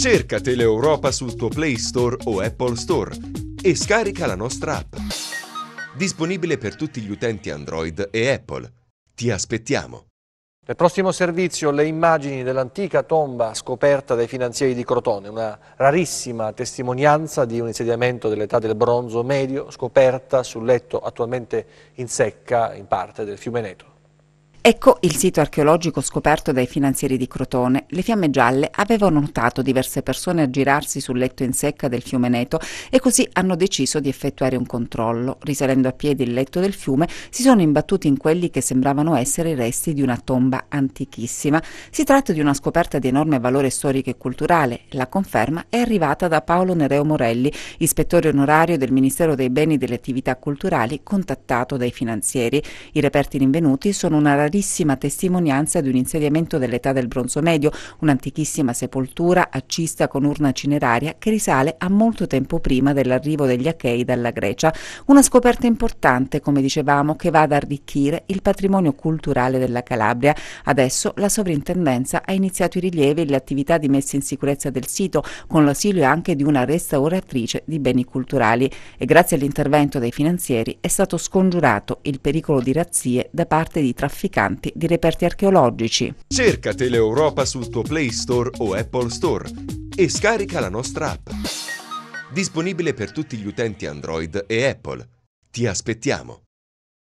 Cerca Teleeuropa sul tuo Play Store o Apple Store e scarica la nostra app. Disponibile per tutti gli utenti Android e Apple. Ti aspettiamo. Nel prossimo servizio le immagini dell'antica tomba scoperta dai finanzieri di Crotone, una rarissima testimonianza di un insediamento dell'età del bronzo medio scoperta sul letto attualmente in secca in parte del fiume Neto. Ecco il sito archeologico scoperto dai finanzieri di Crotone. Le fiamme gialle avevano notato diverse persone aggirarsi sul letto in secca del fiume Neto e così hanno deciso di effettuare un controllo. Risalendo a piedi il letto del fiume, si sono imbattuti in quelli che sembravano essere i resti di una tomba antichissima. Si tratta di una scoperta di enorme valore storico e culturale. La conferma è arrivata da Paolo Nereo Morelli, ispettore onorario del Ministero dei Beni e delle Attività Culturali, contattato dai finanzieri. I reperti rinvenuti sono una ragione rarissima testimonianza di un insediamento dell'età del bronzo medio, un'antichissima sepoltura a cista con urna cineraria che risale a molto tempo prima dell'arrivo degli Achei dalla Grecia. Una scoperta importante, come dicevamo, che va ad arricchire il patrimonio culturale della Calabria. Adesso la sovrintendenza ha iniziato i rilievi e le attività di messa in sicurezza del sito, con l'asilo anche di una restauratrice di beni culturali. E grazie all'intervento dei finanzieri è stato scongiurato il pericolo di razzie da parte di trafficanti mercanti di reperti archeologici. Cerca Teleeuropa sul tuo Play Store o Apple Store e scarica la nostra app. Disponibile per tutti gli utenti Android e Apple. Ti aspettiamo!